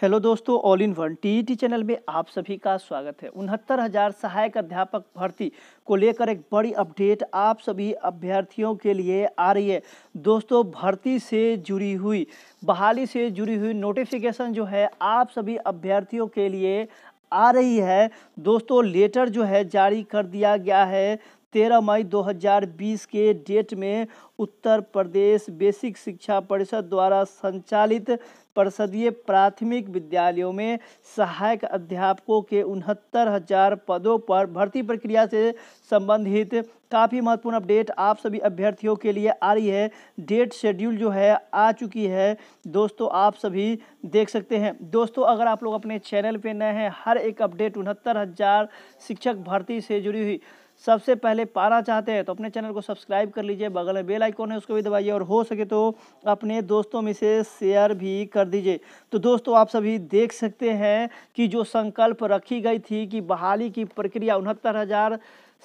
hello दोस्तों all in one TET channel में आप सभी का स्वागत है उनहत्तर हजार सहायक अध्यापक भर्ती को लेकर एक बड़ी अपडेट आप सभी अभ्यर्थियों के लिए आ रही है दोस्तों भर्ती से जुड़ी हुई बहाली से जुड़ी हुई नोटिफिकेशन जो है आप सभी अभ्यर्थियों के लिए आ रही है दोस्तों लेटर जो है जारी कर दिया गया है तेरह मई 2020 के डेट में उत्तर प्रदेश बेसिक शिक्षा परिषद द्वारा संचालित परिषदीय प्राथमिक विद्यालयों में सहायक अध्यापकों के उनहत्तर हजार पदों पर भर्ती प्रक्रिया से संबंधित काफ़ी महत्वपूर्ण अपडेट आप सभी अभ्यर्थियों के लिए आ रही है डेट शेड्यूल जो है आ चुकी है दोस्तों आप सभी देख सकते हैं दोस्तों अगर आप लोग अपने चैनल पे नए हैं हर एक अपडेट उनहत्तर हज़ार शिक्षक भर्ती से जुड़ी हुई सबसे पहले पाना चाहते हैं तो अपने चैनल को सब्सक्राइब कर लीजिए बगल में बेल आइकॉन है उसको भी दबाइए और हो सके तो अपने दोस्तों में से शेयर भी कर दीजिए तो दोस्तों आप सभी देख सकते हैं कि जो संकल्प रखी गई थी कि बहाली की प्रक्रिया उनहत्तर हज़ार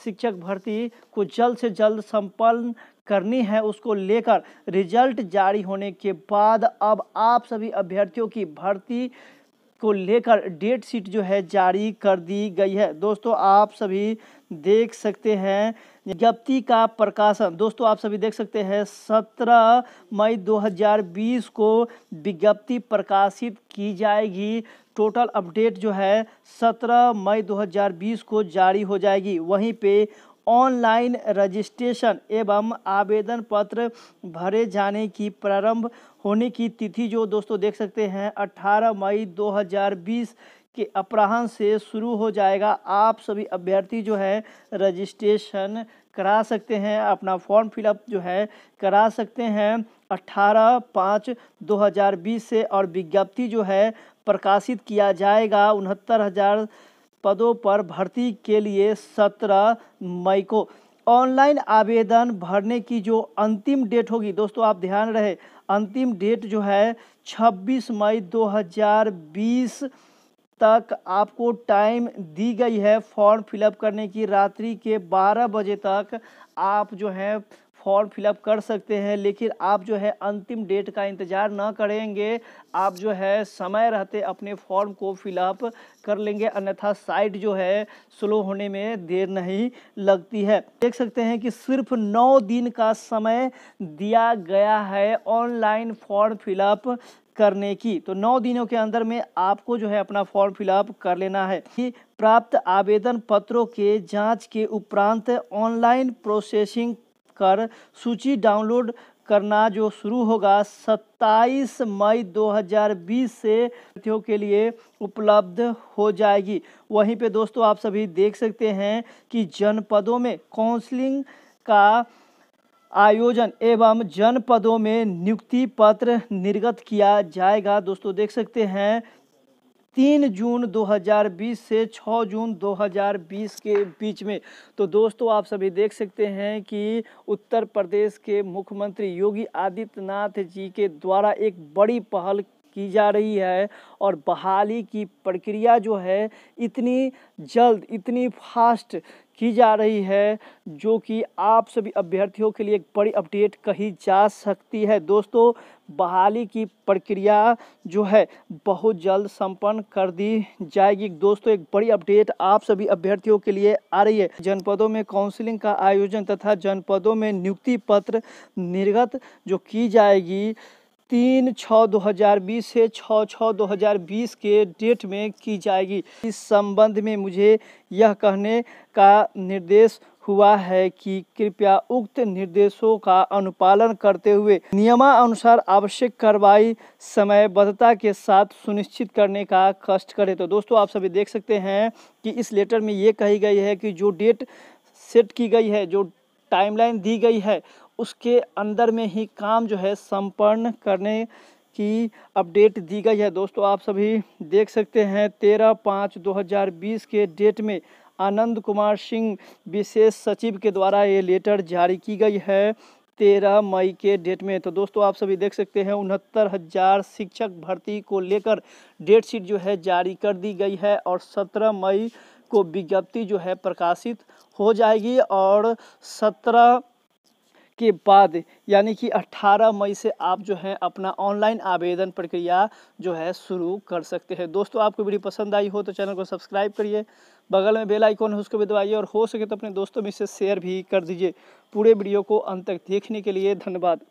शिक्षक भर्ती को जल्द से जल्द संपन्न करनी है उसको लेकर रिजल्ट जारी होने के बाद अब आप सभी अभ्यर्थियों की भर्ती को लेकर डेट शीट जो है जारी कर दी गई है दोस्तों आप सभी देख सकते हैं विज्ञप्ति का प्रकाशन दोस्तों आप सभी देख सकते हैं सत्रह मई 2020 को विज्ञप्ति प्रकाशित की जाएगी टोटल अपडेट जो है सत्रह मई 2020 को जारी हो जाएगी वहीं पे ऑनलाइन रजिस्ट्रेशन एवं आवेदन पत्र भरे जाने की प्रारंभ होने की तिथि जो दोस्तों देख सकते हैं 18 मई 2020 के अपराहन से शुरू हो जाएगा आप सभी अभ्यर्थी जो है रजिस्ट्रेशन करा सकते हैं अपना फॉर्म फिलअप जो है करा सकते हैं 18 पाँच 2020 से और विज्ञप्ति जो है प्रकाशित किया जाएगा उनहत्तर हज़ार पदों पर भर्ती के लिए 17 मई को ऑनलाइन आवेदन भरने की जो अंतिम डेट होगी दोस्तों आप ध्यान रहे अंतिम डेट जो है 26 मई 2020 तक आपको टाइम दी गई है फॉर्म फिलअप करने की रात्रि के 12 बजे तक आप जो है फॉर्म फिलअप कर सकते हैं लेकिन आप जो है अंतिम डेट का इंतज़ार ना करेंगे आप जो है समय रहते अपने फॉर्म को फिलअप कर लेंगे अन्यथा साइट जो है स्लो होने में देर नहीं लगती है देख सकते हैं कि सिर्फ नौ दिन का समय दिया गया है ऑनलाइन फॉर्म फिलअप करने की तो नौ दिनों के अंदर में आपको जो है अपना फॉर्म फिलअप कर लेना है प्राप्त आवेदन पत्रों के जांच के उपरांत ऑनलाइन प्रोसेसिंग कर सूची डाउनलोड करना जो शुरू होगा 27 मई 2020 से विद्यार्थियों के लिए उपलब्ध हो जाएगी वहीं पे दोस्तों आप सभी देख सकते हैं कि जनपदों में काउंसलिंग का आयोजन एवं जनपदों में नियुक्ति पत्र निर्गत किया जाएगा दोस्तों देख सकते हैं तीन जून 2020 से छः जून 2020 के बीच में तो दोस्तों आप सभी देख सकते हैं कि उत्तर प्रदेश के मुख्यमंत्री योगी आदित्यनाथ जी के द्वारा एक बड़ी पहल की जा रही है और बहाली की प्रक्रिया जो है इतनी जल्द इतनी फास्ट की जा रही है जो कि आप सभी अभ्यर्थियों के लिए एक बड़ी अपडेट कही जा सकती है दोस्तों बहाली की प्रक्रिया जो है बहुत जल्द संपन्न कर दी जाएगी दोस्तों एक बड़ी अपडेट आप सभी अभ्यर्थियों के लिए आ रही है जनपदों में काउंसलिंग का आयोजन तथा जनपदों में नियुक्ति पत्र निर्गत जो की जाएगी तीन छः दो हज़ार बीस से छः छः दो हज़ार बीस के डेट में की जाएगी इस संबंध में मुझे यह कहने का निर्देश हुआ है कि कृपया उक्त निर्देशों का अनुपालन करते हुए नियमानुसार आवश्यक कार्रवाई समयबद्धता के साथ सुनिश्चित करने का कष्ट करें तो दोस्तों आप सभी देख सकते हैं कि इस लेटर में ये कही गई है कि जो डेट सेट की गई है जो टाइमलाइन दी गई है उसके अंदर में ही काम जो है संपन्न करने की अपडेट दी गई है दोस्तों आप सभी देख सकते हैं तेरह पाँच 2020 के डेट में आनंद कुमार सिंह विशेष सचिव के द्वारा ये लेटर जारी की गई है तेरह मई के डेट में तो दोस्तों आप सभी देख सकते हैं उनहत्तर हज़ार शिक्षक भर्ती को लेकर डेट शीट जो है जारी कर दी गई है और सत्रह मई को विज्ञप्ति जो है प्रकाशित हो जाएगी और सत्रह के बाद यानी कि 18 मई से आप जो है अपना ऑनलाइन आवेदन प्रक्रिया जो है शुरू कर सकते हैं दोस्तों आपको वीडियो पसंद आई हो तो चैनल को सब्सक्राइब करिए बगल में बेल आइकॉन है उसको भी दबाइए और हो सके तो अपने दोस्तों में इसे शेयर भी कर दीजिए पूरे वीडियो को अंत तक देखने के लिए धन्यवाद